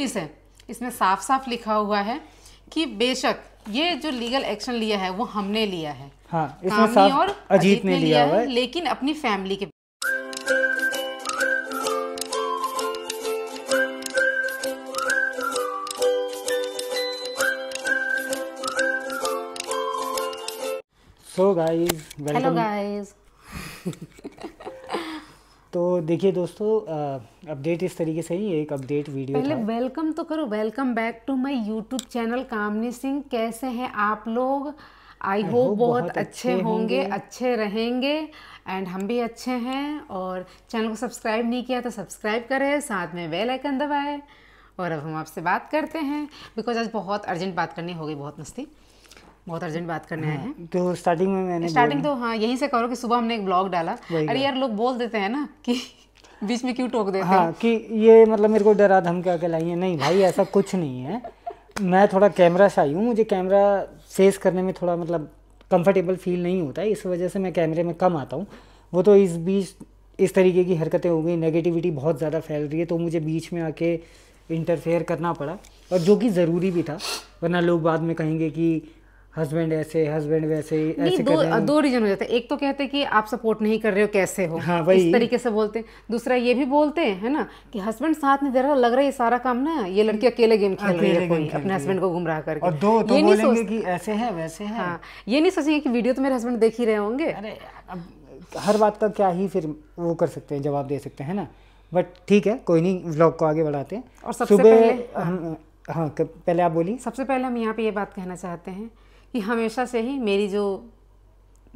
Notice है इसमें साफ साफ लिखा हुआ है कि बेशक ये जो लीगल एक्शन लिया है वो हमने लिया है हाँ, इसमें साफ और अजीत ने, ने लिया, लिया है लेकिन अपनी फैमिली के सो गाइस हेलो गाइस तो देखिए दोस्तों अपडेट इस तरीके से ही एक अपडेट वीडियो पहले वेलकम तो करो welcome back to my YouTube channel Kamini Singh कैसे हैं आप लोग आई होप बहुत, बहुत अच्छे, अच्छे होंगे अच्छे रहेंगे एंड हम भी अच्छे हैं और चैनल को सब्सक्राइब नहीं किया तो सब्सक्राइब करें साथ में बेल आइकन दबाएं और अब हम आपसे बात करते हैं बिकॉज आज बहुत अर्जेंट बात करनी होगी बहुत मस्ती बहुत अर्जेंट बात करने हाँ, आए हैं तो स्टार्टिंग में मैंने स्टार्टिंग तो हाँ यहीं से करो कि सुबह हमने एक ब्लॉग डाला अरे यार लोग बोल देते हैं ना कि बीच में क्यों टोक देते हाँ, कि ये मतलब मेरे को डरा धम के लाइए नहीं भाई ऐसा कुछ नहीं है मैं थोड़ा कैमरा शाही हूँ मुझे कैमरा फेस करने में थोड़ा मतलब कंफर्टेबल फील नहीं होता है इस वजह से मैं कैमरे में कम आता हूँ वो तो इस बीच इस तरीके की हरकतें हो गई नेगेटिविटी बहुत ज़्यादा फैल रही है तो मुझे बीच में आके इंटरफेयर करना पड़ा और जो कि ज़रूरी भी था वरना लोग बाद में कहेंगे कि हस्बैंड ऐसे हस्बैंड वैसे ऐसे दो दो रीजन हो जाते हैं एक तो कहते हैं कि आप सपोर्ट नहीं कर रहे हो कैसे हो हाँ, वही इस तरीके से बोलते हैं दूसरा ये भी बोलते हैं है ना कि हस्बैंड साथ में दे रहा लग रहा है ये सारा काम ना ये लड़की अकेले गेम खेल रही है कोई अपने हस्बैंड को गुमराह करके और दो तो ये सोचेंगे कि ऐसे है वैसे है हाँ, ये नहीं सोचेंगे कि वीडियो तो मेरे हस्बैंड देख ही रहे होंगे अरे हर बात का क्या ही फिर वो कर सकते हैं जवाब दे सकते हैं ना बट ठीक है कोई नहीं व्लॉग को आगे बढ़ाते हैं और सबसे पहले हम हाँ पहले आप बोलिए सबसे पहले हम यहाँ पे ये बात कहना चाहते हैं कि हमेशा से ही मेरी जो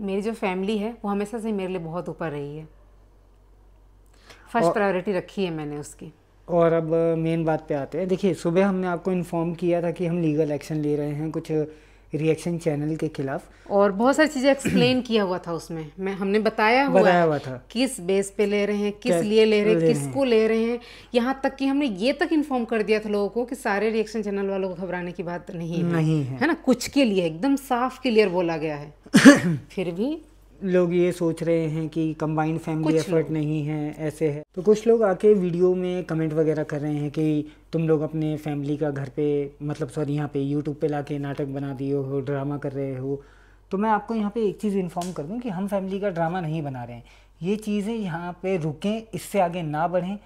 मेरी जो फैमिली है वो हमेशा से मेरे लिए बहुत ऊपर रही है फर्स्ट प्रायोरिटी रखी है मैंने उसकी और अब मेन बात पे आते हैं देखिए सुबह हमने आपको इन्फॉर्म किया था कि हम लीगल एक्शन ले रहे हैं कुछ रिएक्शन चैनल के खिलाफ और बहुत सारी चीज़ें एक्सप्लेन किया हुआ था उसमें मैं हमने बताया हुआ बताया हुआ था किस बेस पे ले रहे हैं किस लिए ले रहे हैं किसको ले रहे हैं यहाँ तक कि हमने ये तक इन्फॉर्म कर दिया था लोगों को कि सारे रिएक्शन चैनल वालों को घबराने की बात नहीं है नहीं है, है ना कुछ के लिए एकदम साफ क्लियर बोला गया है फिर भी लोग ये सोच रहे हैं कि कंबाइंड फैमिली एफर्ट नहीं है ऐसे है तो कुछ लोग आके वीडियो में कमेंट वगैरह कर रहे हैं कि तुम लोग अपने फैमिली का घर पे मतलब सॉरी यहाँ पे यूट्यूब पे लाके नाटक बना दिए हो ड्रामा कर रहे हो तो मैं आपको यहाँ पे एक चीज़ इन्फॉर्म कर दूँ कि हम फैमिली का ड्रामा नहीं बना रहे हैं ये चीज़ें यहाँ पर रुकें इससे आगे ना बढ़ें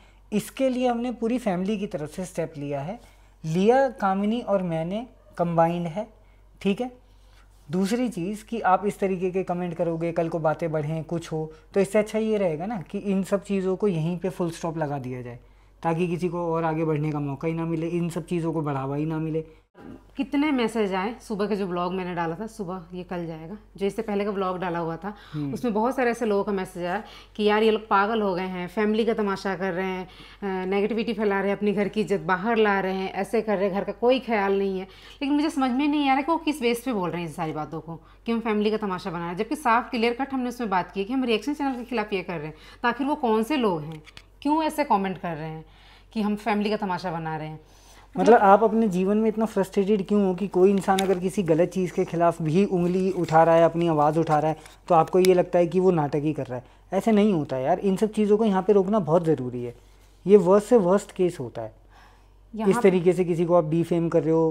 इसके लिए हमने पूरी फैमिली की तरफ से स्टेप लिया है लिया कामिनी और मैंने कंबाइंड है ठीक है दूसरी चीज़ कि आप इस तरीके के कमेंट करोगे कल को बातें बढ़ें कुछ हो तो इससे अच्छा ये रहेगा ना कि इन सब चीज़ों को यहीं पे फुल स्टॉप लगा दिया जाए ताकि किसी को और आगे बढ़ने का मौका ही ना मिले इन सब चीज़ों को बढ़ावा ही ना मिले कितने मैसेज आए सुबह के जो ब्लॉग मैंने डाला था सुबह ये कल जाएगा जो इससे पहले का ब्लॉग डाला हुआ था हम्म। उसमें बहुत सारे ऐसे लोगों का मैसेज आया कि यार ये लोग पागल हो गए हैं फैमिली का तमाशा कर रहे हैं नेगेटिविटी फैला रहे हैं अपने घर की इज्जत बाहर ला रहे हैं ऐसे कर रहे हैं घर का कोई ख्याल नहीं है लेकिन मुझे समझ में नहीं आ रहा कि वो किस बेस पर बोल रहे हैं इन सारी बातों को कि हम फैमिली का तमाशा बना रहे हैं जबकि साफ क्लियर कट हमने उसमें बात की कि हम रिएक्शन चैनल के खिलाफ ये कर रहे हैं तो आखिर वो कौन से लोग हैं क्यों ऐसे कॉमेंट कर रहे हैं कि हम फैमिली का तमाशा बना रहे हैं मतलब आप अपने जीवन में इतना फ्रस्ट्रेटेड क्यों हो कि कोई इंसान अगर किसी गलत चीज़ के खिलाफ भी उंगली उठा रहा है अपनी आवाज़ उठा रहा है तो आपको ये लगता है कि वो नाटक ही कर रहा है ऐसे नहीं होता है यार इन सब चीज़ों को यहाँ पे रोकना बहुत ज़रूरी है ये वर्स्ट से वर्स्ट केस होता है इस तरीके से किसी को आप बी फेम कर रहे हो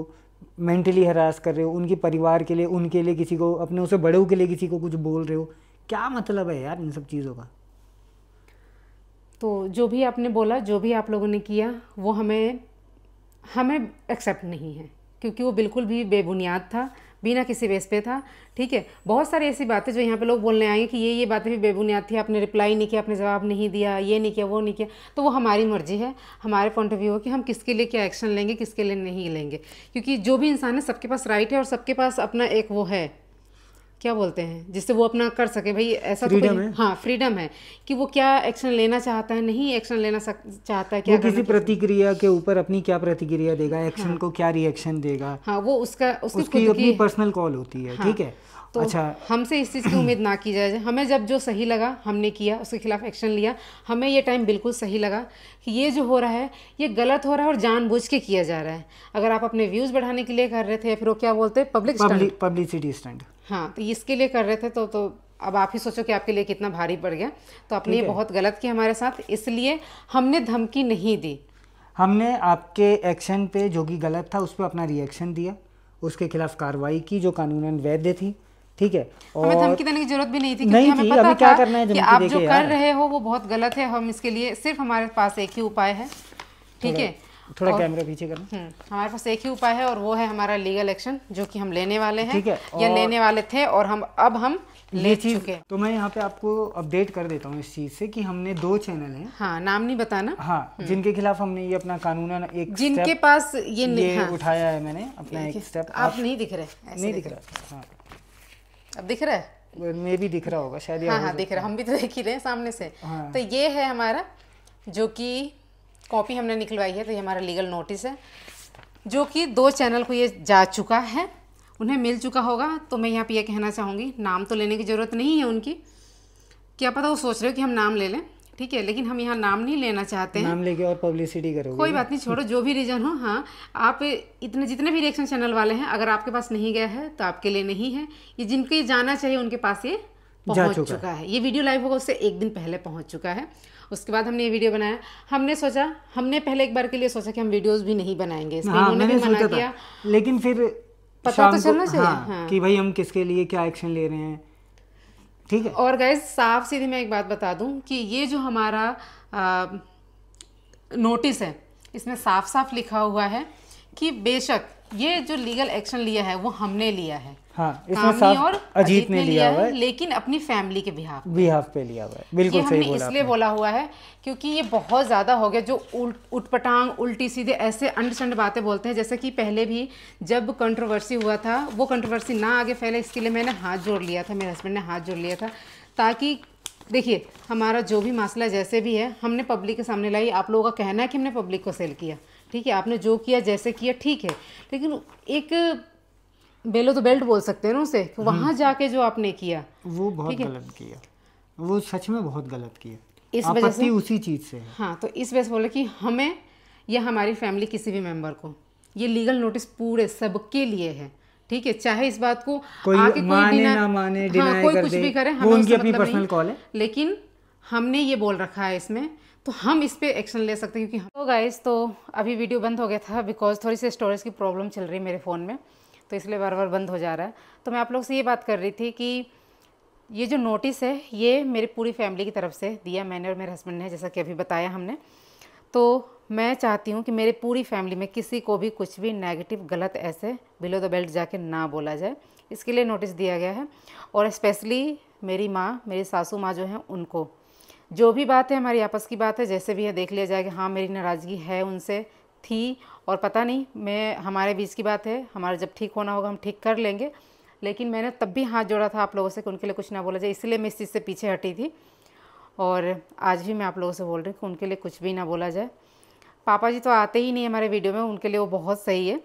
मेंटली हरास कर रहे हो उनके परिवार के लिए उनके लिए किसी को अपने उसे बड़ों के लिए किसी को कुछ बोल रहे हो क्या मतलब है यार इन सब चीज़ों का तो जो भी आपने बोला जो भी आप लोगों ने किया वो हमें हमें एक्सेप्ट नहीं है क्योंकि वो बिल्कुल भी बेबुनियाद था बिना किसी बेस पे था ठीक है बहुत सारी ऐसी बातें जो यहाँ पे लोग बोलने आए कि ये ये बातें भी बेबुनियाद थी आपने रिप्लाई नहीं किया आपने जवाब नहीं दिया ये नहीं किया वो नहीं किया तो वो हमारी मर्जी है हमारे पॉइंट ऑफ व्यू है कि हम किसके लिए क्या एक्शन लेंगे किसके लिए नहीं लेंगे क्योंकि जो भी इंसान है सबके पास राइट है और सबके पास अपना एक वो है क्या बोलते हैं जिससे वो अपना कर सके भाई ऐसा तो है हाँ फ्रीडम है कि वो क्या एक्शन लेना चाहता है नहीं एक्शन लेना सक, चाहता है क्या वो किसी प्रतिक्रिया के ऊपर अपनी क्या प्रतिक्रिया देगा एक्शन हाँ, को क्या रिएक्शन देगा हाँ वो उसका उसकी उसकी अपनी पर्सनल कॉल होती है हाँ। ठीक हाँ, है तो अच्छा हमसे इस चीज़ की उम्मीद ना की जाए हमें जब जो सही लगा हमने किया उसके खिलाफ एक्शन लिया हमें ये टाइम बिल्कुल सही लगा कि ये जो हो रहा है ये गलत हो रहा है और जानबूझ के किया जा रहा है अगर आप अपने व्यूज़ बढ़ाने के लिए कर रहे थे या फिर वो क्या बोलते हैं पब्लिक पब्लिसिटी स्टैंड हाँ तो इसके लिए कर रहे थे तो तो अब आप ही सोचो कि आपके लिए कितना भारी पड़ गया तो आपने ये बहुत गलत किया हमारे साथ इसलिए हमने धमकी नहीं दी हमने आपके एक्शन पे जो कि गलत था उस पर अपना रिएक्शन दिया उसके खिलाफ कार्रवाई की जो कानून वैध थी ठीक है और हमें धमकी देने की जरूरत भी नहीं थी नहीं हमें थी, पता क्या करना है कि आप जो कर रहे हो वो बहुत गलत है हम इसके लिए सिर्फ हमारे पास एक ही उपाय है ठीक है थोड़ा कैमरा पीछे करना हम्म, हमारे पास एक ही उपाय है और वो है हमारा लीगल एक्शन जो कि हम लेने वाले हैं ठीक है या लेने वाले थे और हम अब हम ले चुके तो मैं यहाँ पे आपको अपडेट कर देता हूँ इस चीज से कि हमने दो चैनल हैं हाँ नाम नहीं बताना हाँ हम्म। जिनके खिलाफ हमने ये अपना कानून एक जिनके पास ये, हाँ। उठाया है मैंने अपना एक स्टेप आप नहीं दिख रहे नहीं दिख रहा हाँ। अब दिख रहा है मे भी दिख रहा होगा शायद हाँ हाँ दिख रहा हम भी तो देख ही रहे हैं सामने से हाँ. तो ये है हमारा जो कि कॉपी हमने निकलवाई है तो ये हमारा लीगल नोटिस है जो कि दो चैनल को ये जा चुका है उन्हें मिल चुका होगा तो मैं यहाँ पे ये कहना चाहूँगी नाम तो लेने की ज़रूरत नहीं है उनकी क्या पता वो सोच रहे हो कि हम नाम ले लें ठीक है लेकिन हम यहाँ नाम नहीं लेना चाहते हैं नाम लेके और पब्लिसिटी करो कोई बात नहीं छोड़ो जो भी रीजन हो हाँ आप इतने जितने भी रिएक्शन चैनल वाले हैं अगर आपके पास नहीं गया है तो आपके लिए नहीं है ये जिनके जाना चाहिए उनके पास ये पहुंच चुका, चुका है ये वीडियो लाइव होगा उससे एक दिन पहले पहुंच चुका है उसके बाद हमने ये वीडियो बनाया हमने सोचा हमने पहले एक बार के लिए सोचा कि हम वीडियोस भी नहीं बनाएंगे इसमें हाँ, भी मना किया लेकिन फिर पता तो चलना चाहिए हाँ, हाँ। कि भाई हम किसके लिए क्या एक्शन ले रहे हैं ठीक है और गैस साफ सीधे मैं एक बात बता दूं कि ये जो हमारा नोटिस है इसमें साफ साफ लिखा हुआ है कि बेशक ये जो लीगल एक्शन लिया है वो हमने लिया है हाँ, इसमें और अजीत ने, ने लिया हुआ है लेकिन अपनी फैमिली के बिहाफ बिहाफ पे लिया हुआ है बिल्कुल सही बोला इसलिए बोला हुआ है क्योंकि ये बहुत ज़्यादा हो गया जो उल्ट उटपटांग उल्टी सीधे ऐसे अंडरस्टैंड बातें बोलते हैं जैसे कि पहले भी जब कंट्रोवर्सी हुआ था वो कंट्रोवर्सी ना आगे फैले इसके लिए मैंने हाथ जोड़ लिया था मेरे हस्बैंड ने हाथ जोड़ लिया था ताकि देखिए हमारा जो भी मसला जैसे भी है हमने पब्लिक के सामने लाई आप लोगों का कहना है कि हमने पब्लिक को सेल किया ठीक है आपने जो किया जैसे किया ठीक है लेकिन एक बेलो तो बेल्ट बोल सकते हैं ना उसे वहाँ हम्म। जाके जो आपने किया वो बहुत गलत किया वो सच में बहुत गलत किया इस वजह से उसी चीज़ से हाँ तो इस वजह से बोले कि हमें या हमारी फैमिली किसी भी मेंबर को ये लीगल नोटिस पूरे सबके लिए है ठीक है चाहे इस बात को कोई आके माने कोई ना माने हाँ, कोई कर कुछ भी करे हमें उनकी अपनी पर्सनल मतलब कॉल है लेकिन हमने ये बोल रखा है इसमें तो हम इस पर एक्शन ले सकते हैं क्योंकि हम तो गाइज़ तो अभी वीडियो बंद हो गया था बिकॉज थोड़ी सी स्टोरेज की प्रॉब्लम चल रही है मेरे फ़ोन में तो इसलिए बार बार बंद हो जा रहा है तो मैं आप लोग से ये बात कर रही थी कि ये जो नोटिस है ये मेरी पूरी फैमिली की तरफ से दिया मैंने और मेरे हस्बैंड ने जैसा कि अभी बताया हमने तो मैं चाहती हूँ कि मेरे पूरी फैमिली में किसी को भी कुछ भी नेगेटिव गलत ऐसे बिलो द बेल्ट जाके ना बोला जाए इसके लिए नोटिस दिया गया है और स्पेशली मेरी माँ मेरी सासू माँ जो हैं उनको जो भी बात है हमारी आपस की बात है जैसे भी है देख लिया जाएगा हाँ मेरी नाराज़गी है उनसे थी और पता नहीं मैं हमारे बीच की बात है हमारा जब ठीक होना होगा हम ठीक कर लेंगे लेकिन मैंने तब भी हाथ जोड़ा था आप लोगों से कि उनके लिए कुछ ना बोला जाए इसलिए मैं इस चीज़ से पीछे हटी थी और आज भी मैं आप लोगों से बोल रही हूँ कि उनके लिए कुछ भी ना बोला जाए पापा जी तो आते ही नहीं हमारे वीडियो में उनके लिए वो बहुत सही है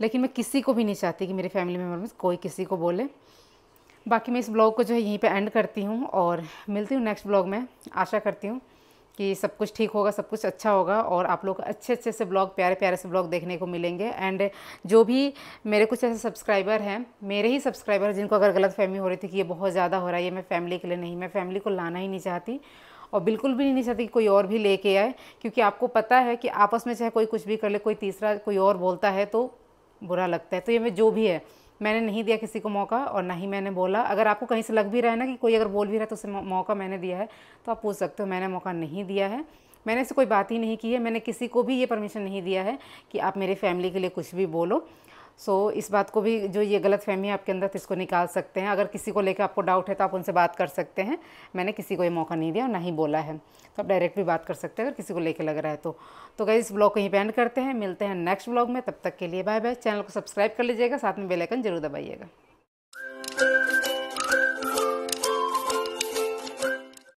लेकिन मैं किसी को भी नहीं चाहती कि मेरे फैमिली मेम्बर में कोई किसी को बोले बाकी मैं इस ब्लॉग को जो है यहीं पे एंड करती हूँ और मिलती हूँ नेक्स्ट ब्लॉग में आशा करती हूँ कि सब कुछ ठीक होगा सब कुछ अच्छा होगा और आप लोग अच्छे अच्छे से ब्लॉग प्यारे प्यारे से ब्लॉग देखने को मिलेंगे एंड जो भी मेरे कुछ ऐसे सब्सक्राइबर हैं मेरे ही सब्सक्राइबर जिनको अगर गलत फहमी हो रही थी कि ये बहुत ज़्यादा हो रहा है ये मैं फैमिली के लिए नहीं मैं फैमिली को लाना ही नहीं चाहती और बिल्कुल भी नहीं चाहती कि कोई और भी लेके आए क्योंकि आपको पता है कि आपस में चाहे कोई कुछ भी कर ले कोई तीसरा कोई और बोलता है तो बुरा लगता है तो ये मैं जो भी है मैंने नहीं दिया किसी को मौका और ना ही मैंने बोला अगर आपको कहीं से लग भी रहा है ना कि कोई अगर बोल भी रहा है तो उसे मौका मैंने दिया है तो आप पूछ सकते हो मैंने मौका नहीं दिया है मैंने इसे कोई बात ही नहीं की है मैंने किसी को भी ये परमिशन नहीं दिया है कि आप मेरे फैमिली के लिए कुछ भी बोलो सो so, इस बात को भी जो ये गलत फहमी आपके अंदर तो इसको निकाल सकते हैं अगर किसी को लेकर आपको डाउट है तो आप उनसे बात कर सकते हैं मैंने किसी को ये मौका नहीं दिया और ना ही बोला है तो आप डायरेक्ट भी बात कर सकते हैं अगर किसी को लेकर लग रहा है तो तो गई इस ब्लॉग को ही पे करते हैं मिलते हैं नेक्स्ट ब्लॉग में तब तक के लिए बाय बाय चैनल को सब्सक्राइब कर लीजिएगा साथ में बेलाइकन जरूर दबाइएगा